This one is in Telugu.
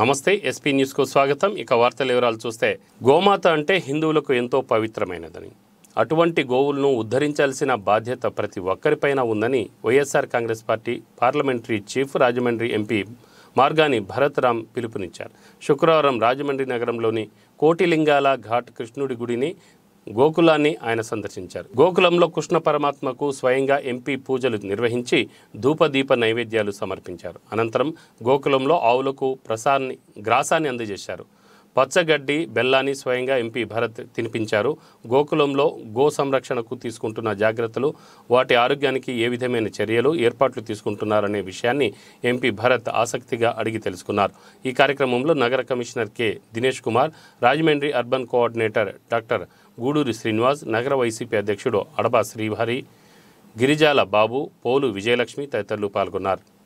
నమస్తే ఎస్పీ న్యూస్కు స్వాగతం ఇక వార్తల వివరాలు చూస్తే గోమాత అంటే హిందువులకు ఎంతో పవిత్రమైనదని అటువంటి గోవులను ఉద్ధరించాల్సిన బాధ్యత ప్రతి ఒక్కరిపైన ఉందని YSR Congress Party parliamentary chief Rajahmundry MP Margani Bharatram పిలుపునిచ్చారు శుక్రవారం రాజమండ్రి నగరంలోని కోటిలింగాల ఘాట్ కృష్ణుడి గుడిని గోకులాన్ని ఆయన సందర్శించారు గోకులంలో కృష్ణ పరమాత్మకు స్వయంగా ఎంపీ పూజలు నిర్వహించి ధూపదీప నైవేద్యాలు సమర్పించారు అనంతరం గోకులంలో ఆవులకు ప్రసాన్ని గ్రాసాన్ని అందజేశారు పచ్చగడ్డి బెల్లాన్ని స్వయంగా ఎంపీ భరత్ తినిపించారు గోకులంలో గో సంరక్షణకు తీసుకుంటున్న జాగ్రత్తలు వాటి ఆరోగ్యానికి ఏ విధమైన చర్యలు ఏర్పాట్లు తీసుకుంటున్నారనే విషయాన్ని ఎంపీ భరత్ ఆసక్తిగా అడిగి తెలుసుకున్నారు ఈ కార్యక్రమంలో నగర commissioner K Dinesh Kumar Rajahmundry urban coordinator doctor Guduri Srinivas నగర వైసీపీ అధ్యక్షుడు అడబా శ్రీహరి గిరిజాల బాబు పోలు విజయలక్ష్మి తదితరులు పాల్గొన్నారు